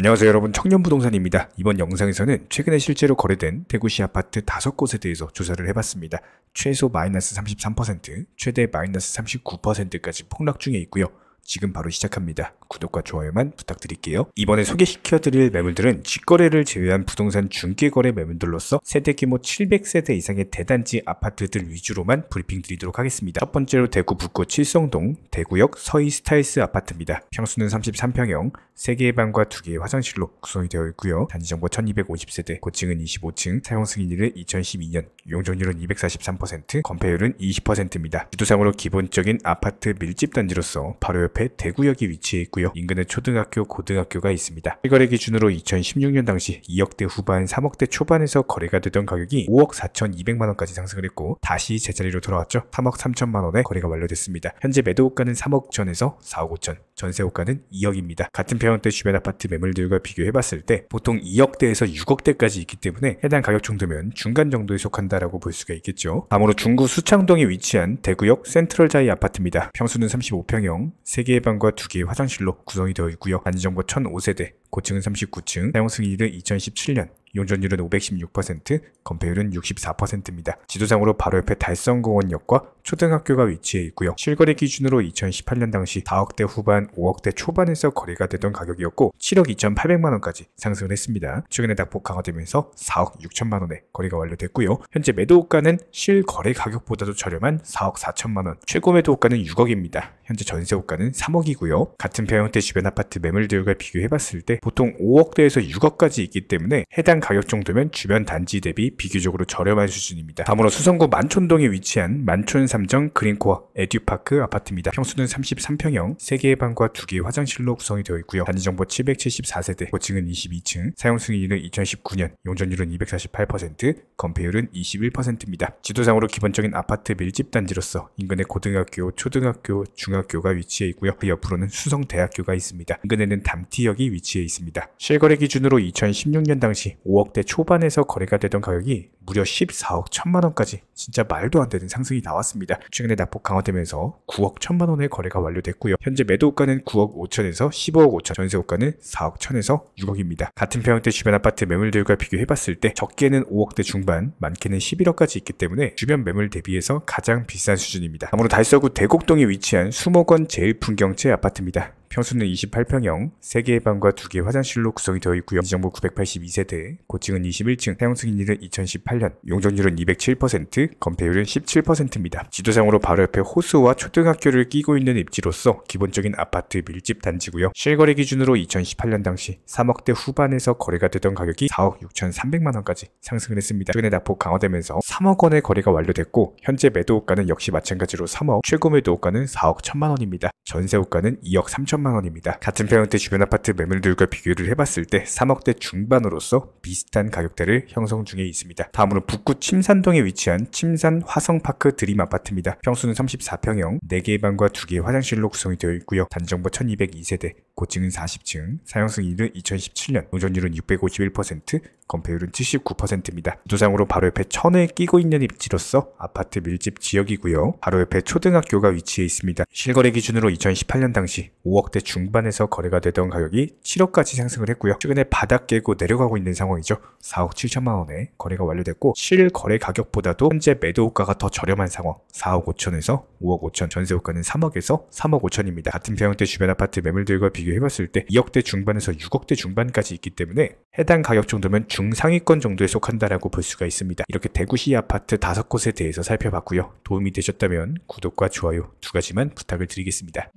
안녕하세요 여러분 청년부동산입니다. 이번 영상에서는 최근에 실제로 거래된 대구시 아파트 5곳에 대해서 조사를 해봤습니다. 최소 마이너스 33%, 최대 마이너스 39%까지 폭락 중에 있고요. 지금 바로 시작합니다. 구독과 좋아요만 부탁드릴게요. 이번에 소개시켜드릴 매물들은 직거래를 제외한 부동산 중개거래 매물들로서 세대 규모 700세대 이상의 대단지 아파트들 위주로만 브리핑 드리도록 하겠습니다. 첫 번째로 대구 북구 칠성동 대구역 서희 스타일스 아파트입니다. 평수는 33평형, 3개의 방과 2개의 화장실로 구성이 되어 있고요. 단지정보 1250세대, 고층은 25층, 사용 승인일은 2012년, 용적률은 243%, 건폐율은 20%입니다. 주도상으로 기본적인 아파트 밀집 단지로서 바로 옆에 대구역이 위치해 있고요. 인근에 초등학교, 고등학교가 있습니다. 실거래 기준으로 2016년 당시 2억대 후반, 3억대 초반에서 거래가 되던 가격이 5억 4,200만 원까지 상승을 했고 다시 제자리로 돌아왔죠. 3억 3천만 원에 거래가 완료됐습니다. 현재 매도가는 3억 전에서 4억 5천, 전세호가는 2억입니다. 같은 평형대 주변 아파트 매물들과 비교해봤을 때 보통 2억대에서 6억대까지 있기 때문에 해당 가격 정도면 중간 정도에 속한다라고 볼 수가 있겠죠. 다음으로 중구 수창동에 위치한 대구역 센트럴 자이 아파트입니다. 평수는 35평형, 3개의 방과 2개의 화장실로 구성이 되어 있고요. 안지과 1005세대, 고층은 39층, 사용 승인일은 2017년, 용전율은 516%, 건폐율은 64%입니다. 지도상으로 바로 옆에 달성공원역과 초등학교가 위치해 있고요. 실거래 기준으로 2018년 당시 4억대 후반, 5억대 초반에서 거래가 되던 가격이었고 7억 2,800만원까지 상승을 했습니다. 최근에 낙폭 강화되면서 4억 6천만원에 거래가 완료됐고요. 현재 매도가는 실거래 가격보다도 저렴한 4억 4천만원, 최고 매도가는 6억입니다. 현재 전세호가는 3억이고요. 같은 평형대 주변 아파트 매물들과 비교해봤을 때 보통 5억대에서 6억까지 있기 때문에 해당 가격 정도면 주변 단지 대비 비교적으로 저렴한 수준입니다. 다음으로 수성구 만촌동에 위치한 만촌삼정 그린코어 에듀파크 아파트입니다. 평수는 33평형, 3개의 방과 2개의 화장실로 구성이 되어 있고요. 단지정보 774세대, 고층은 22층, 사용승인은 2019년, 용전율은 248%, 건폐율은 21%입니다. 지도상으로 기본적인 아파트 밀집 단지로서 인근에 고등학교, 초등학교, 중학교가 위치해 있고요. 그 옆으로는 수성대학교가 있습니다. 인근에는 담티역이 위치해 있습니다. 실거래 기준으로 2016년 당시 5억대 초반에서 거래가 되던 가격이 무려 14억 천만 원까지 진짜 말도 안 되는 상승이 나왔습니다. 최근에 낙폭 강화되면서 9억 천만 원의 거래가 완료됐고요. 현재 매도가는 9억 5천에서 15억 5천, 전세가는 4억 천에서 6억입니다. 같은 평형대 주변 아파트 매물들과 비교해봤을 때 적게는 5억대 중반, 많게는 11억까지 있기 때문에 주변 매물 대비해서 가장 비싼 수준입니다. 아무로 달서구 대곡동에 위치한 수목원 제일풍경채 아파트입니다. 평수는 28평형, 개의 방과 2개의 화장실로 구성이 되어 있고요. 지정부 982세대, 고층은 21층, 사용 승인일은 2018년, 용적률은 207%, 건폐율은 17%입니다. 지도상으로 바로 옆에 호수와 초등학교를 끼고 있는 입지로서 기본적인 아파트 밀집 단지고요. 실거래 기준으로 2018년 당시 3억대 후반에서 거래가 되던 가격이 4억 6,300만 원까지 상승을 했습니다. 최근에 낙폭 강화되면서 3억 원의 거래가 완료됐고 현재 매도가는 역시 마찬가지로 3억, 최고 매도가는 4억 1천만 원입니다. 전세호가는 2억 3천만 원 3천만 원입니다. 같은 평형대 주변 아파트 매물들과 비교를 해봤을 때 3억대 중반으로서 비슷한 가격대를 형성 중에 있습니다. 다음으로 북구 침산동에 위치한 침산 화성파크 드림 아파트입니다. 평수는 34평형, 4개의 방과 2개의 화장실로 구성이 되어 있고요. 단정부 1202세대, 고층은 40층, 사용승인은 2017년, 운전율은 651%, 건폐율은 79%입니다. 도상으로 바로 옆에 천에 끼고 있는 입지로서 아파트 밀집 지역이고요. 바로 옆에 초등학교가 위치해 있습니다. 실거래 기준으로 2018년 당시 5억대 중반에서 거래가 되던 가격이 7억까지 상승을 했고요. 최근에 바닥 깨고 내려가고 있는 상황이죠. 4억 7천만 원에 거래가 완료됐고 실거래 가격보다도 현재 매도가가 더 저렴한 상황 4억 5천에서 5억 5천, 전세호가는 3억에서 3억 5천입니다. 같은 평형대 주변 아파트 매물들과 비교 비교해봤을 때 2억대 중반에서 6억대 중반까지 있기 때문에 해당 가격 정도면 중상위권 정도에 속한다라고 볼 수가 있습니다. 이렇게 대구시 아파트 5곳에 대해서 살펴봤고요. 도움이 되셨다면 구독과 좋아요 두 가지만 부탁을 드리겠습니다.